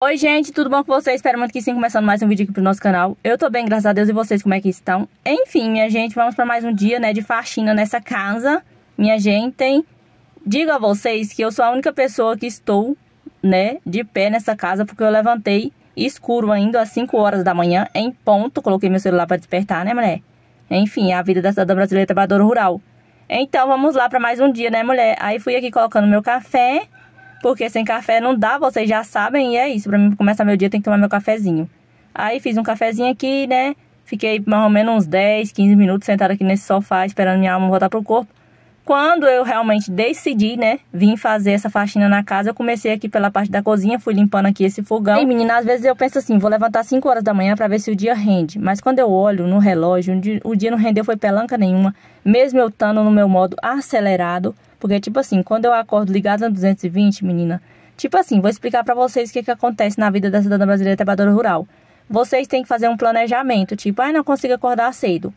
Oi gente, tudo bom com vocês? Espero muito que sim, começando mais um vídeo aqui pro nosso canal. Eu tô bem, graças a Deus, e vocês como é que estão? Enfim, minha gente, vamos para mais um dia, né, de faxina nessa casa. Minha gente, digo a vocês que eu sou a única pessoa que estou, né, de pé nessa casa, porque eu levantei escuro ainda, às 5 horas da manhã, em ponto. Coloquei meu celular para despertar, né, mulher? Enfim, a vida da cidadã brasileira trabalhadora rural. Então, vamos lá para mais um dia, né, mulher? Aí fui aqui colocando meu café porque sem café não dá, vocês já sabem, e é isso. Pra mim começar meu dia, tem que tomar meu cafezinho. Aí fiz um cafezinho aqui, né? Fiquei mais ou menos uns 10, 15 minutos sentada aqui nesse sofá, esperando minha alma voltar pro corpo. Quando eu realmente decidi, né, vim fazer essa faxina na casa, eu comecei aqui pela parte da cozinha, fui limpando aqui esse fogão. E menina, às vezes eu penso assim, vou levantar 5 horas da manhã para ver se o dia rende. Mas quando eu olho no relógio, o dia não rendeu foi pelanca nenhuma, mesmo eu estando no meu modo acelerado, porque, tipo assim, quando eu acordo ligada no 220, menina, tipo assim, vou explicar para vocês o que, que acontece na vida da cidadã brasileira trabalhadora rural. Vocês têm que fazer um planejamento, tipo, ai, ah, não consigo acordar cedo.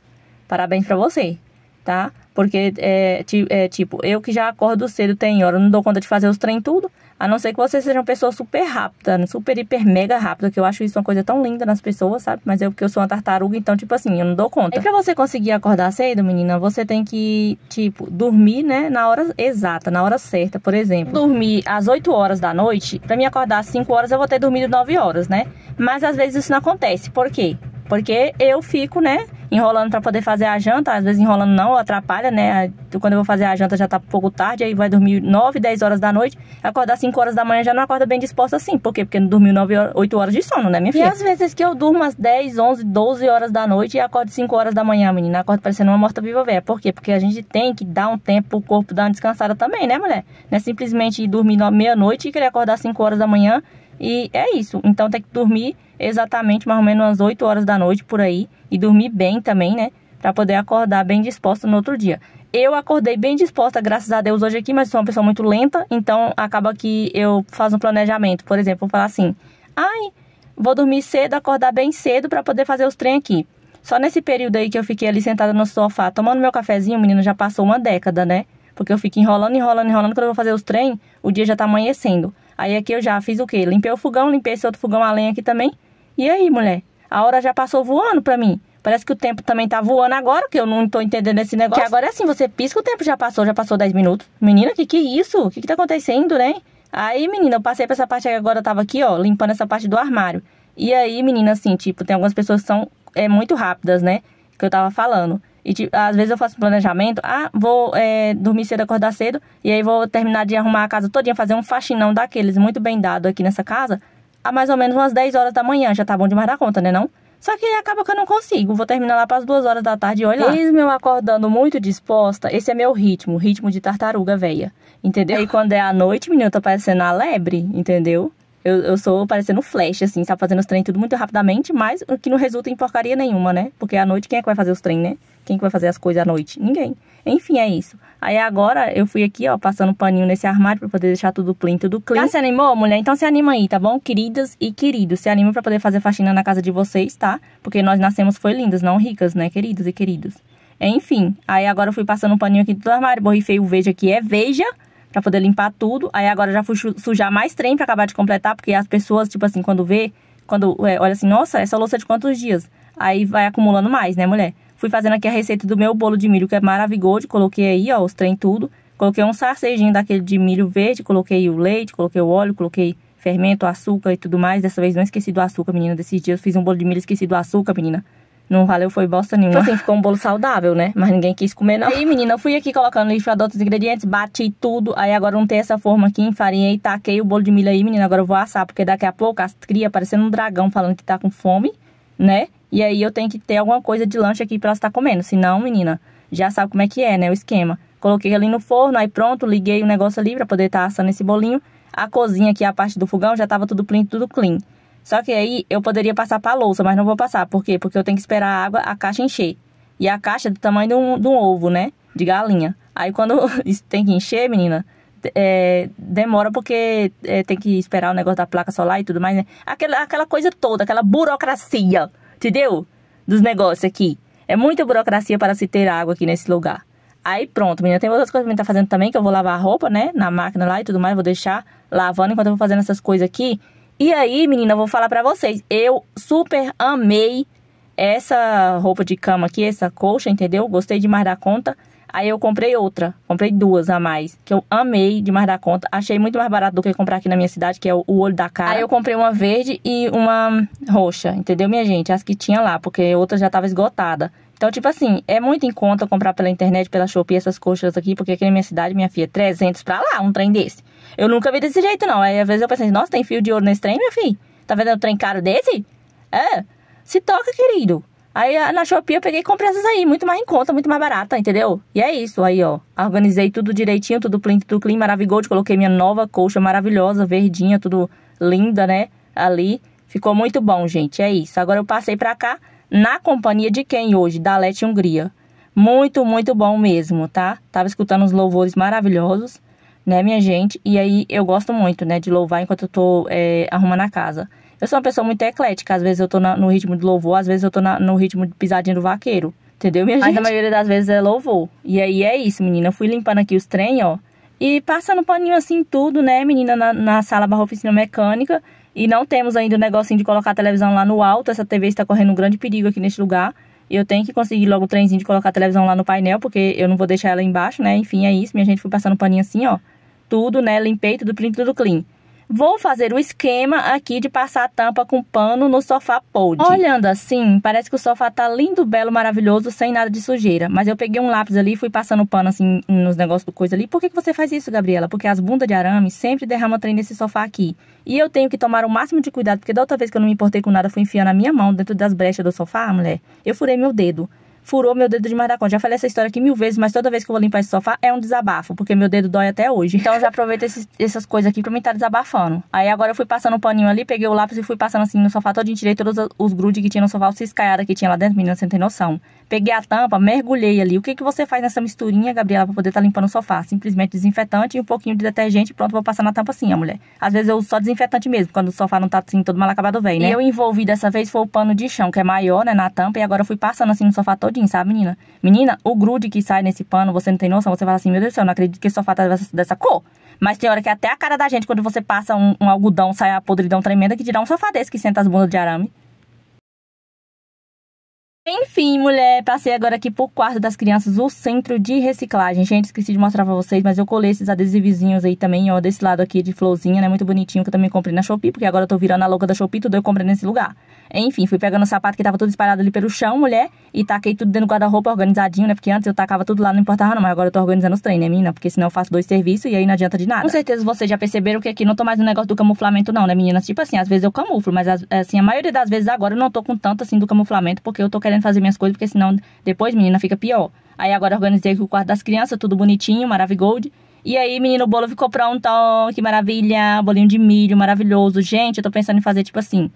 Parabéns para você, tá? Porque, é, é, tipo, eu que já acordo cedo tem hora, não dou conta de fazer os trem tudo. A não ser que você seja uma pessoa super rápida, né, super, hiper, mega rápida, que eu acho isso uma coisa tão linda nas pessoas, sabe? Mas eu, porque eu sou uma tartaruga, então, tipo assim, eu não dou conta. E pra você conseguir acordar cedo, menina, você tem que, tipo, dormir, né, na hora exata, na hora certa. Por exemplo, dormir às 8 horas da noite, pra me acordar às 5 horas, eu vou ter dormido 9 horas, né? Mas às vezes isso não acontece. Por quê? Porque eu fico, né, enrolando para poder fazer a janta, às vezes enrolando não, atrapalha, né? Quando eu vou fazer a janta já tá um pouco tarde, aí vai dormir 9, 10 horas da noite, acordar 5 horas da manhã já não acorda bem disposta assim. Por quê? Porque não dormiu 9 8 horas de sono, né, minha filha? E às vezes que eu durmo às 10, 11, 12 horas da noite e acordo 5 horas da manhã, menina, acordo parecendo uma morta-viva velha. Por quê? Porque a gente tem que dar um tempo pro corpo dar uma descansada também, né, mulher? Não é simplesmente dormir meia-noite e querer acordar 5 horas da manhã e é isso. Então tem que dormir exatamente mais ou menos umas 8 horas da noite por aí. E dormir bem também, né? Pra poder acordar bem disposta no outro dia. Eu acordei bem disposta, graças a Deus, hoje aqui, mas sou uma pessoa muito lenta, então acaba que eu faço um planejamento. Por exemplo, vou falar assim: ai, vou dormir cedo, acordar bem cedo para poder fazer os trem aqui. Só nesse período aí que eu fiquei ali sentada no sofá tomando meu cafezinho, menino, já passou uma década, né? Porque eu fico enrolando, enrolando, enrolando. Quando eu vou fazer os trem, o dia já tá amanhecendo. Aí aqui eu já fiz o quê? Limpei o fogão, limpei esse outro fogão a lenha aqui também. E aí, mulher? A hora já passou voando pra mim. Parece que o tempo também tá voando agora, que eu não tô entendendo esse negócio. Que agora é assim, você pisca, o tempo já passou, já passou 10 minutos. Menina, que que é isso? O que que tá acontecendo, né? Aí, menina, eu passei pra essa parte que agora eu tava aqui, ó, limpando essa parte do armário. E aí, menina, assim, tipo, tem algumas pessoas que são é, muito rápidas, né? Que eu tava falando. E tipo, às vezes eu faço planejamento, ah, vou é, dormir cedo, acordar cedo, e aí vou terminar de arrumar a casa todinha, fazer um faxinão daqueles muito bem dado aqui nessa casa, a mais ou menos umas 10 horas da manhã, já tá bom demais da conta, né não? Só que acaba que eu não consigo, vou terminar lá para as 2 horas da tarde e olha Mesmo eu acordando muito disposta, esse é meu ritmo, ritmo de tartaruga velha, entendeu? E quando é à noite, menina, eu tô parecendo a lebre, entendeu? Eu, eu sou parecendo flash, assim, sabe? Fazendo os treinos tudo muito rapidamente, mas o que não resulta em porcaria nenhuma, né? Porque à noite quem é que vai fazer os treinos, né? Quem é que vai fazer as coisas à noite? Ninguém. Enfim, é isso. Aí agora eu fui aqui, ó, passando paninho nesse armário pra poder deixar tudo clean, tudo clean. Já se animou, mulher? Então se anima aí, tá bom? Queridas e queridos, se anima pra poder fazer faxina na casa de vocês, tá? Porque nós nascemos foi lindas, não ricas, né? Queridos e queridos. Enfim, aí agora eu fui passando um paninho aqui do armário, borrifei o Veja, que é Veja para poder limpar tudo. Aí agora já fui sujar mais trem para acabar de completar, porque as pessoas, tipo assim, quando vê, quando é, olha assim, nossa, essa louça é de quantos dias? Aí vai acumulando mais, né, mulher? Fui fazendo aqui a receita do meu bolo de milho, que é maravilhoso, coloquei aí, ó, os trem tudo. Coloquei um sarcejinho daquele de milho verde, coloquei o leite, coloquei o óleo, coloquei fermento, açúcar e tudo mais. Dessa vez não esqueci do açúcar, menina. Desses dias eu fiz um bolo de milho, esqueci do açúcar, menina. Não valeu, foi bosta nenhuma. Tipo assim, ficou um bolo saudável, né? Mas ninguém quis comer, não. Aí, menina, eu fui aqui colocando liquidificador outros ingredientes, bati tudo. Aí agora não tem essa forma aqui, enfarinhei, taquei o bolo de milho aí, menina. Agora eu vou assar, porque daqui a pouco as cria parecendo um dragão falando que tá com fome, né? E aí eu tenho que ter alguma coisa de lanche aqui pra ela estar comendo. Senão, menina, já sabe como é que é, né? O esquema. Coloquei ali no forno, aí pronto, liguei o negócio ali pra poder estar tá assando esse bolinho. A cozinha aqui, a parte do fogão, já tava tudo clean, tudo clean. Só que aí eu poderia passar para a louça, mas não vou passar. Por quê? Porque eu tenho que esperar a água, a caixa encher. E a caixa é do tamanho de um, de um ovo, né? De galinha. Aí quando tem que encher, menina, é, demora porque é, tem que esperar o negócio da placa solar e tudo mais, né? Aquela, aquela coisa toda, aquela burocracia, entendeu? Dos negócios aqui. É muita burocracia para se ter água aqui nesse lugar. Aí pronto, menina, tem outras coisas que a gente tá fazendo também, que eu vou lavar a roupa, né? Na máquina lá e tudo mais, vou deixar lavando enquanto eu vou fazendo essas coisas aqui. E aí, menina, eu vou falar pra vocês. Eu super amei essa roupa de cama aqui, essa colcha, entendeu? Gostei demais da conta. Aí eu comprei outra, comprei duas a mais, que eu amei demais da conta. Achei muito mais barato do que comprar aqui na minha cidade, que é o olho da cara. Aí eu comprei uma verde e uma roxa, entendeu, minha gente? As que tinha lá, porque outra já tava esgotada. Então, tipo assim, é muito em conta comprar pela internet, pela Shopee, essas coxas aqui, porque aqui na minha cidade, minha filha, 300 pra lá, um trem desse. Eu nunca vi desse jeito, não. Aí, às vezes eu pensei, assim, nossa, tem fio de ouro nesse trem, meu filho? Tá vendo um trem caro desse? É, se toca, querido. Aí na Shopee eu peguei e comprei essas aí, muito mais em conta, muito mais barata, entendeu? E é isso aí, ó. Organizei tudo direitinho, tudo clean, tudo clean, maravilhoso. Coloquei minha nova colcha maravilhosa, verdinha, tudo linda, né? Ali. Ficou muito bom, gente. É isso. Agora eu passei pra cá na companhia de quem hoje? Da Leti Hungria. Muito, muito bom mesmo, tá? Tava escutando uns louvores maravilhosos, né, minha gente? E aí eu gosto muito, né, de louvar enquanto eu tô é, arrumando a casa. Eu sou uma pessoa muito eclética, às vezes eu tô na, no ritmo de louvor, às vezes eu tô na, no ritmo de pisadinha do vaqueiro. Entendeu, minha Mas gente? Mas a maioria das vezes é louvor. E aí é isso, menina. Eu fui limpando aqui os trem, ó. E passando paninho assim tudo, né, menina, na, na sala barra oficina mecânica. E não temos ainda o negocinho de colocar a televisão lá no alto. Essa TV está correndo um grande perigo aqui neste lugar. E eu tenho que conseguir logo o trenzinho de colocar a televisão lá no painel, porque eu não vou deixar ela embaixo, né? Enfim, é isso. Minha gente foi passando paninho assim, ó. Tudo, né? Limpei tudo, print, tudo clean. Vou fazer o esquema aqui de passar a tampa com pano no sofá pod. Olhando assim, parece que o sofá tá lindo, belo, maravilhoso, sem nada de sujeira. Mas eu peguei um lápis ali e fui passando pano assim nos negócios do coisa ali. Por que, que você faz isso, Gabriela? Porque as bundas de arame sempre derramam trem nesse sofá aqui. E eu tenho que tomar o máximo de cuidado, porque da outra vez que eu não me importei com nada, fui enfiando a minha mão dentro das brechas do sofá, mulher. Eu furei meu dedo furou meu dedo de da conta. Já falei essa história aqui mil vezes, mas toda vez que eu vou limpar esse sofá é um desabafo, porque meu dedo dói até hoje. Então eu já aproveito esses, essas coisas aqui pra mim estar tá desabafando. Aí agora eu fui passando um paninho ali, peguei o lápis e fui passando assim no sofá todinho, tirei todos os grudes que tinha no sofá, os ciscaiada que tinha lá dentro, menina, você não tem noção. Peguei a tampa, mergulhei ali. O que, que você faz nessa misturinha, Gabriela, pra poder estar tá limpando o sofá? Simplesmente desinfetante e um pouquinho de detergente pronto, vou passar na tampa assim, a mulher. Às vezes eu uso só desinfetante mesmo, quando o sofá não tá assim todo mal acabado vem né? E eu envolvi dessa vez foi o pano de chão, que é maior, né, na tampa, e agora eu fui passando assim no sofá todo todinho, sabe, menina? Menina, o grude que sai nesse pano, você não tem noção, você fala assim, meu Deus do céu, não acredito que esse sofá tá dessa, dessa cor. Mas tem hora que até a cara da gente, quando você passa um, um algodão, sai a podridão tremenda que dirá um sofá desse que senta as bundas de arame. Enfim, mulher, passei agora aqui por quarto das crianças, o centro de reciclagem. Gente, esqueci de mostrar pra vocês, mas eu colei esses adesivinhos aí também, ó, desse lado aqui de florzinha, né, muito bonitinho, que eu também comprei na Shopee, porque agora eu tô virando a louca da Shopee, tudo eu comprei nesse lugar. Enfim, fui pegando o sapato que tava todo espalhado ali pelo chão, mulher, e taquei tudo dentro do guarda-roupa organizadinho, né? Porque antes eu tacava tudo lá, não importava não, mas agora eu tô organizando os treinos, né, menina? Porque senão eu faço dois serviços e aí não adianta de nada. Com certeza vocês já perceberam que aqui não tô mais no negócio do camuflamento não, né, meninas? Tipo assim, às vezes eu camuflo, mas assim, a maioria das vezes agora eu não tô com tanto assim do camuflamento, porque eu tô querendo fazer minhas coisas, porque senão depois, menina, fica pior. Aí agora organizei aqui o quarto das crianças, tudo bonitinho, maravilhoso E aí, menino, o bolo ficou pronto, que maravilha, bolinho de milho, maravilhoso. Gente, eu tô pensando em fazer, tipo assim,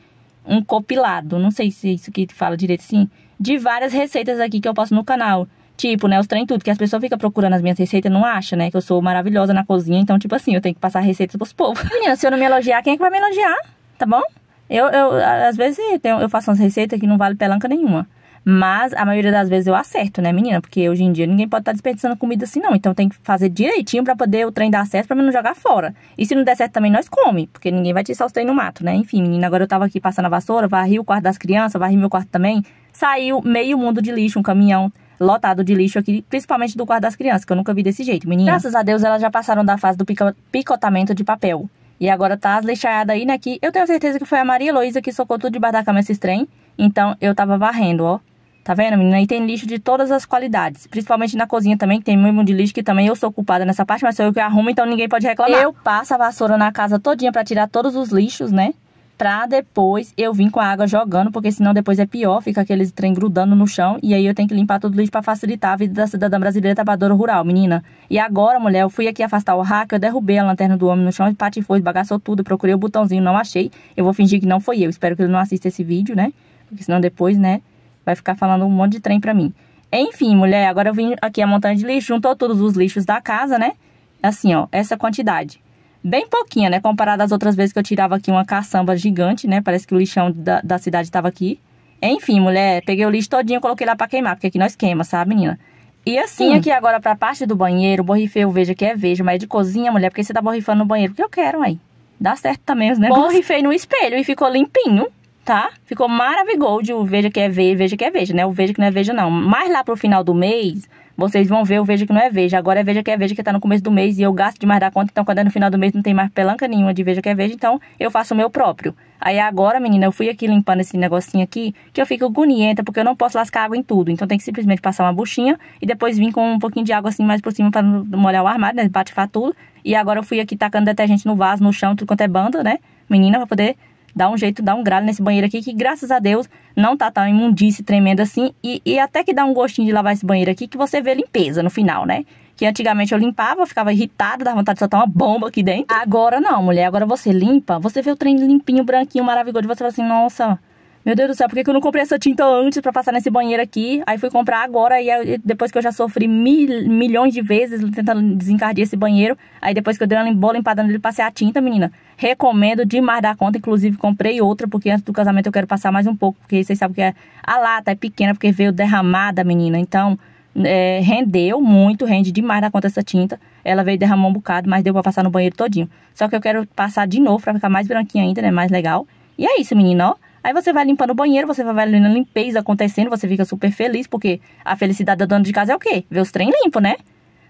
um compilado, não sei se é isso que fala direito assim, de várias receitas aqui que eu posto no canal. Tipo, né, os trem tudo, que as pessoas ficam procurando as minhas receitas e não acham, né? Que eu sou maravilhosa na cozinha, então, tipo assim, eu tenho que passar receitas pros povos. Menina, se eu não me elogiar, quem é que vai me elogiar? Tá bom? Eu, eu às vezes, eu faço umas receitas que não vale pelanca nenhuma. Mas a maioria das vezes eu acerto, né, menina? Porque hoje em dia ninguém pode estar tá desperdiçando comida assim, não. Então tem que fazer direitinho para poder o trem dar certo, pra não jogar fora. E se não der certo também, nós come, porque ninguém vai tirar os trem no mato, né? Enfim, menina, agora eu tava aqui passando a vassoura, varri o quarto das crianças, varri meu quarto também. Saiu meio mundo de lixo, um caminhão lotado de lixo aqui, principalmente do quarto das crianças, que eu nunca vi desse jeito, menina. Graças a Deus elas já passaram da fase do picotamento de papel. E agora tá as lixaiadas aí, né? Que eu tenho certeza que foi a Maria Heloísa que socou tudo debaixo da cama esse trem. Então eu tava varrendo, ó. Tá vendo, menina? E tem lixo de todas as qualidades. Principalmente na cozinha também, que tem muito de lixo, que também eu sou culpada nessa parte, mas sou eu que arrumo, então ninguém pode reclamar. Eu passo a vassoura na casa todinha para tirar todos os lixos, né? Pra depois eu vir com a água jogando, porque senão depois é pior, fica aqueles trem grudando no chão. E aí eu tenho que limpar todo o lixo para facilitar a vida da cidadã brasileira trabalhadora rural, menina. E agora, mulher, eu fui aqui afastar o rack, eu derrubei a lanterna do homem no chão, patifou, esbagaçou tudo, procurei o botãozinho, não achei. Eu vou fingir que não foi eu. Espero que ele não assista esse vídeo, né? Porque senão depois, né? vai ficar falando um monte de trem pra mim. Enfim, mulher, agora eu vim aqui a montanha de lixo, juntou todos os lixos da casa, né? Assim, ó, essa quantidade. Bem pouquinha, né? Comparado às outras vezes que eu tirava aqui uma caçamba gigante, né? Parece que o lixão da, da cidade tava aqui. Enfim, mulher, peguei o lixo todinho e coloquei lá pra queimar, porque aqui nós queima, sabe, menina? E assim, Sim. Hum. aqui agora pra parte do banheiro, borrifei o veja que é vejo, mas é de cozinha, mulher, porque você tá borrifando no banheiro, porque eu quero, aí. Dá certo também né? Borrifei no espelho e ficou limpinho tá? Ficou maravilhoso o veja que é veja, veja que é veja, né? O veja que não é veja não. Mas lá pro final do mês, vocês vão ver o veja que não é veja. Agora é veja que é veja que tá no começo do mês e eu gasto demais da conta, então quando é no final do mês não tem mais pelanca nenhuma de veja que é veja, então eu faço o meu próprio. Aí agora, menina, eu fui aqui limpando esse negocinho aqui, que eu fico agonienta, porque eu não posso lascar água em tudo. Então tem que simplesmente passar uma buchinha e depois vir com um pouquinho de água assim mais por cima para molhar o armário, né? Batifar tudo. E agora eu fui aqui tacando detergente no vaso, no chão, tudo quanto é banda, né? Menina, pra poder dá um jeito, dá um grado nesse banheiro aqui, que graças a Deus não tá tão imundice tremenda assim. E, e até que dá um gostinho de lavar esse banheiro aqui, que você vê limpeza no final, né? Que antigamente eu limpava, ficava irritada, dava vontade de soltar uma bomba aqui dentro. Agora não, mulher. Agora você limpa, você vê o trem limpinho, branquinho, maravilhoso. Você fala assim, nossa, meu Deus do céu, por que eu não comprei essa tinta antes pra passar nesse banheiro aqui? Aí fui comprar agora e depois que eu já sofri mil, milhões de vezes tentando desencardir esse banheiro. Aí depois que eu dei uma boa limpada nele, passei a tinta, menina. Recomendo demais da conta. Inclusive, comprei outra, porque antes do casamento eu quero passar mais um pouco. Porque vocês sabem que é, a lata é pequena, porque veio derramada, menina. Então, é, rendeu muito, rende demais da conta essa tinta. Ela veio derramar um bocado, mas deu pra passar no banheiro todinho. Só que eu quero passar de novo pra ficar mais branquinha ainda, né? Mais legal. E é isso, menina, ó. Aí você vai limpando o banheiro, você vai vendo a limpeza acontecendo, você fica super feliz, porque a felicidade da dona de casa é o quê? Ver os trem limpo, né?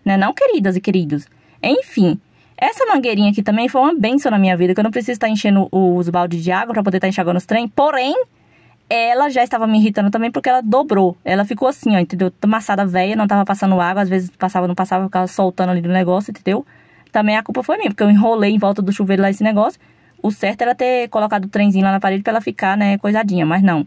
Né não, queridas e queridos? Enfim, essa mangueirinha aqui também foi uma benção na minha vida, que eu não preciso estar tá enchendo os baldes de água para poder estar tá enxagando os trem, porém, ela já estava me irritando também porque ela dobrou. Ela ficou assim, ó, entendeu? Amassada velha, não tava passando água, às vezes passava, não passava, ficava soltando ali do negócio, entendeu? Também a culpa foi minha, porque eu enrolei em volta do chuveiro lá esse negócio. O certo era ter colocado o trenzinho lá na parede para ela ficar, né, coisadinha, mas não.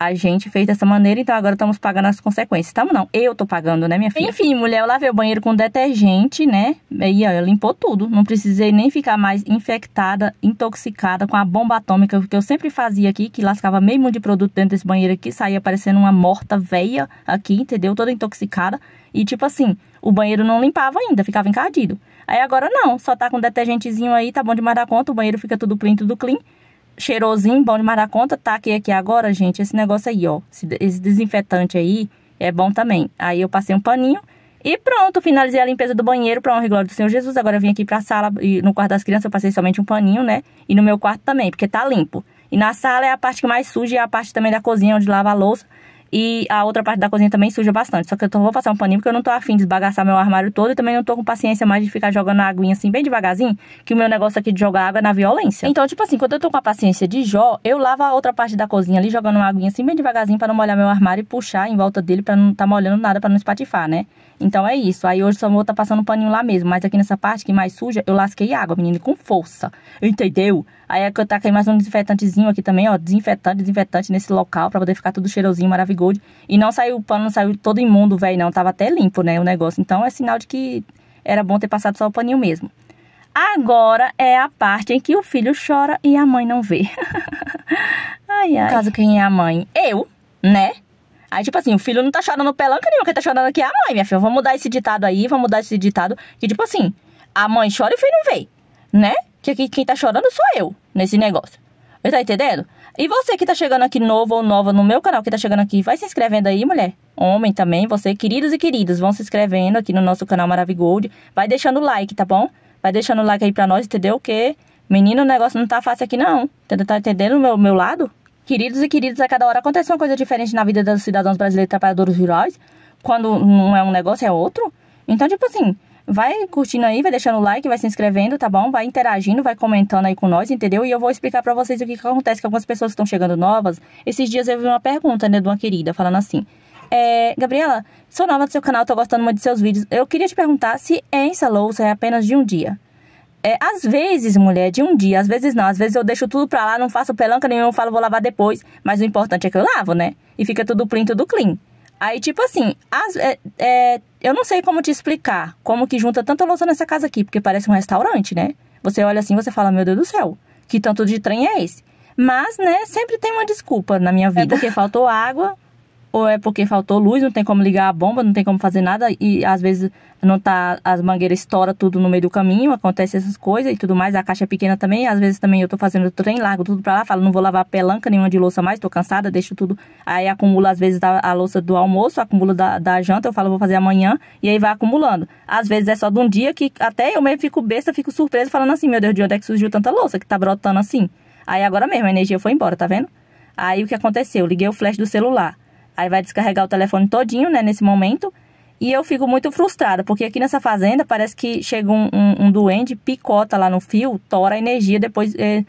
A gente fez dessa maneira, então agora estamos pagando as consequências. Estamos não, eu tô pagando, né, minha filha? Enfim, mulher, eu lavei o banheiro com detergente, né? E ó, eu limpou tudo. Não precisei nem ficar mais infectada, intoxicada com a bomba atômica que eu sempre fazia aqui, que lascava meio mundo de produto dentro desse banheiro aqui, saía parecendo uma morta velha aqui, entendeu? Toda intoxicada. E tipo assim, o banheiro não limpava ainda, ficava encardido. Aí agora não, só tá com um detergentezinho aí, tá bom de da conta, o banheiro fica tudo clean, tudo clean. Cheirosinho, bom de da conta, tá aqui, aqui agora, gente, esse negócio aí, ó, esse desinfetante aí é bom também. Aí eu passei um paninho e pronto, finalizei a limpeza do banheiro para honra e glória do Senhor Jesus. Agora eu vim aqui pra sala e no quarto das crianças eu passei somente um paninho, né? E no meu quarto também, porque tá limpo. E na sala é a parte que mais suja e é a parte também da cozinha onde lava a louça. E a outra parte da cozinha também suja bastante. Só que eu tô, vou passar um paninho porque eu não tô afim de esbagaçar meu armário todo. E também não tô com paciência mais de ficar jogando a aguinha assim bem devagarzinho. Que o meu negócio aqui de jogar água é na violência. Então, tipo assim, quando eu tô com a paciência de Jó, eu lavo a outra parte da cozinha ali jogando uma aguinha assim bem devagarzinho para não molhar meu armário e puxar em volta dele para não tá molhando nada, para não espatifar, né? Então é isso. Aí hoje só vou tá passando um paninho lá mesmo. Mas aqui nessa parte que mais suja, eu lasquei água, menina, com força. Entendeu? Aí é que eu taquei mais um desinfetantezinho aqui também, ó. Desinfetante, desinfetante nesse local pra poder ficar tudo cheirosinho, maravilhoso E não saiu o pano, não saiu todo imundo, velho, não. Tava até limpo, né, o negócio. Então é sinal de que era bom ter passado só o paninho mesmo. Agora é a parte em que o filho chora e a mãe não vê. ai, ai. No caso, quem é a mãe? Eu, né? Aí, tipo assim, o filho não tá chorando pelanca nenhuma, quem tá chorando aqui é a mãe, minha filha. Vamos mudar esse ditado aí, vamos mudar esse ditado. Que, tipo assim, a mãe chora e o filho não vê, né? Que, que quem tá chorando sou eu nesse negócio. Você tá entendendo? E você que tá chegando aqui novo ou nova no meu canal, que tá chegando aqui, vai se inscrevendo aí, mulher. Homem também, você, queridos e queridas, vão se inscrevendo aqui no nosso canal Maravigold. Vai deixando o like, tá bom? Vai deixando o like aí pra nós, entendeu? Que, menino, o negócio não tá fácil aqui não. Tá, tá entendendo o meu, meu lado? Queridos e queridas, a cada hora acontece uma coisa diferente na vida dos cidadãos brasileiros trabalhadores rurais. Quando não é um negócio, é outro. Então, tipo assim, vai curtindo aí, vai deixando o like, vai se inscrevendo, tá bom? Vai interagindo, vai comentando aí com nós, entendeu? E eu vou explicar para vocês o que, que acontece com algumas pessoas que estão chegando novas. Esses dias eu vi uma pergunta, né, de uma querida, falando assim. É, Gabriela, sou nova do seu canal, tô gostando muito de seus vídeos. Eu queria te perguntar se é essa louça é apenas de um dia. É, às vezes, mulher, de um dia, às vezes não, às vezes eu deixo tudo pra lá, não faço pelanca nenhuma, eu falo vou lavar depois, mas o importante é que eu lavo, né? E fica tudo clean, tudo clean. Aí, tipo assim, as, é, é, eu não sei como te explicar como que junta tanta louça nessa casa aqui, porque parece um restaurante, né? Você olha assim, você fala, meu Deus do céu, que tanto de trem é esse? Mas, né, sempre tem uma desculpa na minha é vida. É porque faltou água, ou é porque faltou luz, não tem como ligar a bomba, não tem como fazer nada e às vezes não tá as mangueiras estoura tudo no meio do caminho, acontece essas coisas e tudo mais, a caixa é pequena também, às vezes também eu tô fazendo trem, largo tudo para lá, falo, não vou lavar pelanca nenhuma de louça mais, tô cansada, deixo tudo, aí acumula às vezes a, a louça do almoço, acumula da, da, janta, eu falo, vou fazer amanhã e aí vai acumulando. Às vezes é só de um dia que até eu mesmo fico besta, fico surpresa falando assim, meu Deus, de onde é que surgiu tanta louça que tá brotando assim? Aí agora mesmo a energia foi embora, tá vendo? Aí o que aconteceu? Liguei o flash do celular. Aí vai descarregar o telefone todinho, né, nesse momento. E eu fico muito frustrada, porque aqui nessa fazenda parece que chega um, um, um duende, picota lá no fio, tora a energia, depois... É,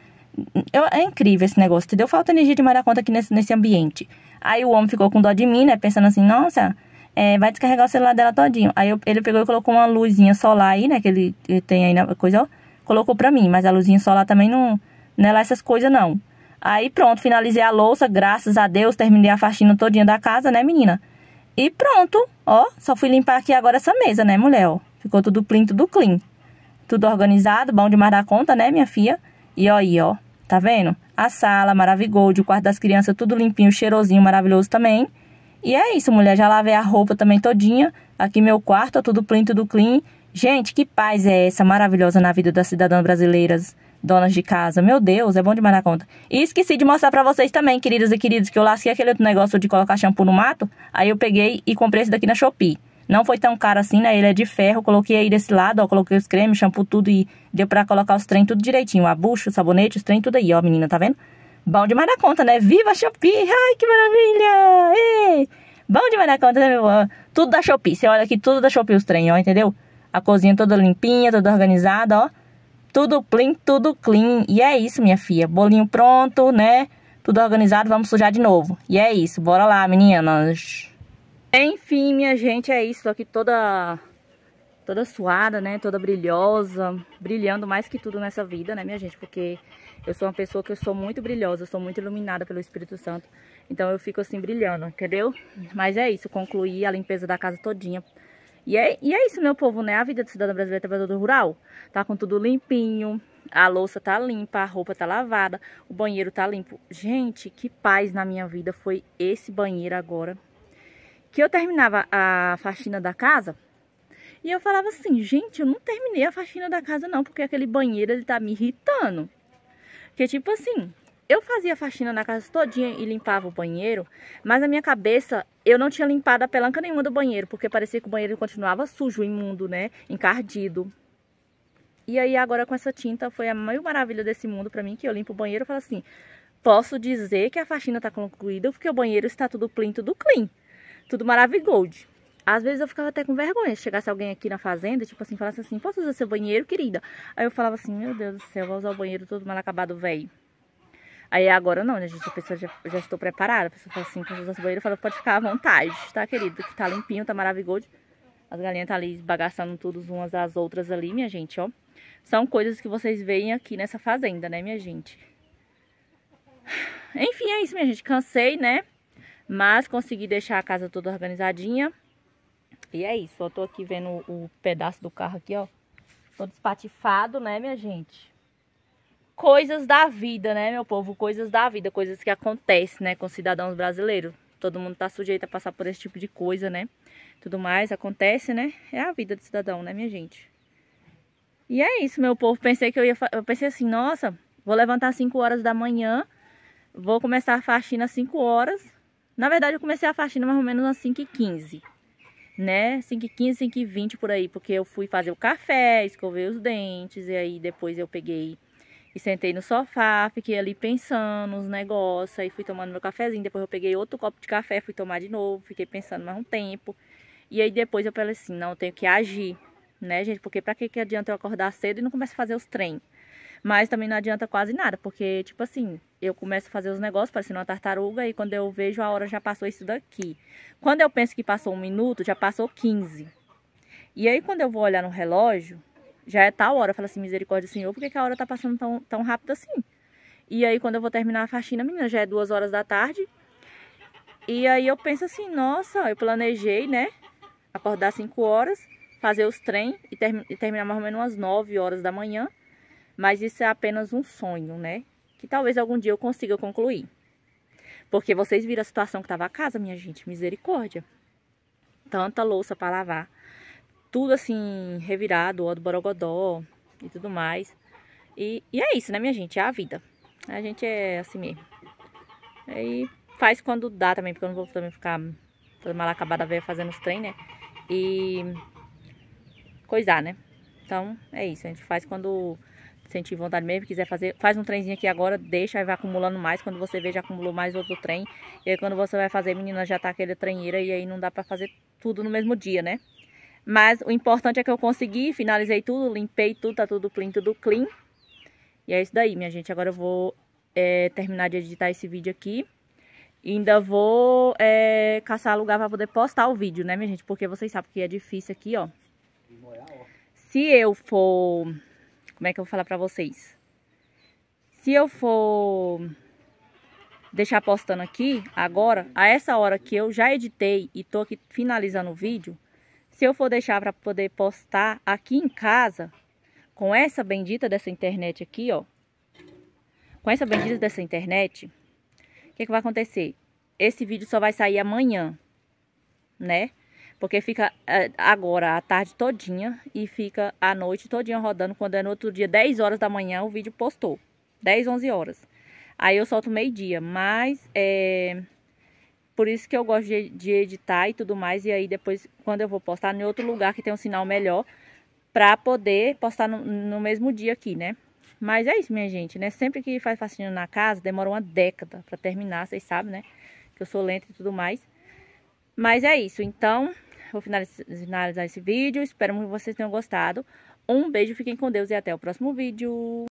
é, é incrível esse negócio, entendeu? Falta energia de demais conta aqui nesse, nesse ambiente. Aí o homem ficou com dó de mim, né, pensando assim, nossa... É, vai descarregar o celular dela todinho. Aí eu, ele pegou e colocou uma luzinha solar aí, né? Que ele, ele tem aí na coisa, ó, Colocou pra mim, mas a luzinha solar também não, não é lá essas coisas, não. Aí pronto, finalizei a louça, graças a Deus, terminei a faxina todinha da casa, né, menina? E pronto, ó, só fui limpar aqui agora essa mesa, né, mulher, ó. Ficou tudo clean, tudo clean. Tudo organizado, bom demais da conta, né, minha filha? E ó aí, ó, tá vendo? A sala, maravigold, o quarto das crianças, tudo limpinho, cheirosinho, maravilhoso também. E é isso, mulher, já lavei a roupa também todinha. Aqui meu quarto, ó, tudo clean, tudo clean. Gente, que paz é essa maravilhosa na vida das cidadãs brasileiras? donas de casa. Meu Deus, é bom demais na conta. E esqueci de mostrar para vocês também, queridas e queridos, que eu lasquei aquele outro negócio de colocar shampoo no mato. Aí eu peguei e comprei esse daqui na Shopee. Não foi tão caro assim, né? Ele é de ferro. Coloquei aí desse lado, ó. Coloquei os cremes, shampoo, tudo. E deu pra colocar os trem tudo direitinho. A bucha, o sabonete, os trem, tudo aí, ó, menina, tá vendo? Bom demais na conta, né? Viva a Shopee! Ai, que maravilha! Ei! Bom demais na conta, né, meu amor? Tudo da Shopee. Você olha aqui, tudo da Shopee os trem, ó, entendeu? A cozinha toda limpinha, toda organizada, ó. Tudo clean, tudo clean. E é isso, minha filha. Bolinho pronto, né? Tudo organizado, vamos sujar de novo. E é isso, bora lá, meninas. Enfim, minha gente, é isso. Tô aqui toda toda suada, né? Toda brilhosa, brilhando mais que tudo nessa vida, né, minha gente? Porque eu sou uma pessoa que eu sou muito brilhosa, eu sou muito iluminada pelo Espírito Santo. Então eu fico assim brilhando, entendeu? Mas é isso, concluí a limpeza da casa todinha. E é, e é isso, meu povo, né? A vida do cidadão brasileiro trabalhador rural. Tá com tudo limpinho, a louça tá limpa, a roupa tá lavada, o banheiro tá limpo. Gente, que paz na minha vida foi esse banheiro agora. Que eu terminava a faxina da casa e eu falava assim, gente, eu não terminei a faxina da casa não, porque aquele banheiro ele tá me irritando. Que tipo assim, eu fazia faxina na casa todinha e limpava o banheiro, mas na minha cabeça eu não tinha limpado a pelanca nenhuma do banheiro, porque parecia que o banheiro continuava sujo, imundo, né? Encardido. E aí agora com essa tinta foi a maior maravilha desse mundo para mim, que eu limpo o banheiro e falo assim, posso dizer que a faxina tá concluída, porque o banheiro está tudo clean, tudo clean. Tudo maravigold. Às vezes eu ficava até com vergonha se chegasse alguém aqui na fazenda, tipo assim, falasse assim, posso usar seu banheiro, querida? Aí eu falava assim, meu Deus do céu, vou usar o banheiro todo mal acabado, velho. Aí agora não, né, gente? A pessoa já, já estou preparada. A pessoa fala assim, quando usa banheiro, fala, pode ficar à vontade, tá, querido? Que tá limpinho, tá maravilhoso. As galinhas tá ali bagaçando todas umas às outras ali, minha gente, ó. São coisas que vocês veem aqui nessa fazenda, né, minha gente? Enfim, é isso, minha gente. Cansei, né? Mas consegui deixar a casa toda organizadinha. E é isso, eu tô aqui vendo o, o pedaço do carro aqui, ó. Todo espatifado, né, minha gente? coisas da vida, né, meu povo? Coisas da vida, coisas que acontecem, né, com cidadãos brasileiros. Todo mundo tá sujeito a passar por esse tipo de coisa, né? Tudo mais acontece, né? É a vida do cidadão, né, minha gente? E é isso, meu povo. Pensei que eu ia, eu pensei assim, nossa, vou levantar às 5 horas da manhã, vou começar a faxina às 5 horas. Na verdade, eu comecei a faxina mais ou menos às 5h15 né, 5h15, 5h20 por aí, porque eu fui fazer o café, escovei os dentes, e aí depois eu peguei e sentei no sofá, fiquei ali pensando nos negócios, aí fui tomando meu cafezinho, depois eu peguei outro copo de café, fui tomar de novo, fiquei pensando mais um tempo. E aí depois eu falei assim, não, eu tenho que agir, né, gente? Porque pra que, que adianta eu acordar cedo e não começar a fazer os treinos? Mas também não adianta quase nada, porque, tipo assim, eu começo a fazer os negócios parecendo uma tartaruga e quando eu vejo a hora já passou isso daqui. Quando eu penso que passou um minuto, já passou 15. E aí quando eu vou olhar no relógio, já é tal hora. Eu falo assim, misericórdia, Senhor, por que, que a hora tá passando tão, tão rápido assim? E aí, quando eu vou terminar a faxina, menina, já é duas horas da tarde. E aí eu penso assim, nossa, eu planejei, né? Acordar cinco horas, fazer os trem e, ter, e terminar mais ou menos umas nove horas da manhã. Mas isso é apenas um sonho, né? Que talvez algum dia eu consiga concluir. Porque vocês viram a situação que tava a casa, minha gente, misericórdia. Tanta louça para lavar, tudo assim, revirado, ó, do borogodó e tudo mais. E, e é isso, né, minha gente? É a vida. A gente é assim mesmo. E faz quando dá também, porque eu não vou também ficar toda mal acabada ver fazendo os trem, né? E coisar, né? Então, é isso. A gente faz quando sentir vontade mesmo, quiser fazer, faz um trenzinho aqui agora, deixa, vai acumulando mais, quando você vê já acumulou mais outro trem, e aí quando você vai fazer, menina, já tá aquele trenheira, e aí não dá pra fazer tudo no mesmo dia, né? Mas o importante é que eu consegui, finalizei tudo, limpei tudo, tá tudo clean, tudo clean. E é isso daí, minha gente. Agora eu vou é, terminar de editar esse vídeo aqui. E ainda vou é, caçar lugar pra poder postar o vídeo, né, minha gente? Porque vocês sabem que é difícil aqui, ó. Se eu for... Como é que eu vou falar pra vocês? Se eu for deixar postando aqui, agora, a essa hora que eu já editei e tô aqui finalizando o vídeo se eu for deixar para poder postar aqui em casa, com essa bendita dessa internet aqui, ó. Com essa bendita dessa internet, o que, é que vai acontecer? Esse vídeo só vai sair amanhã, né? Porque fica eh, agora a tarde todinha e fica a noite todinha rodando. Quando é no outro dia, 10 horas da manhã, o vídeo postou. 10, 11 horas. Aí eu solto meio-dia, mas é, por isso que eu gosto de, de editar e tudo mais. E aí depois, quando eu vou postar em outro lugar que tem um sinal melhor, para poder postar no, no, mesmo dia aqui, né? Mas é isso, minha gente, né? Sempre que faz faxina na casa, demora uma década para terminar, vocês sabem, né? Que eu sou lenta e tudo mais. Mas é isso, então, vou finalizar esse vídeo. Espero que vocês tenham gostado. Um beijo, fiquem com Deus e até o próximo vídeo.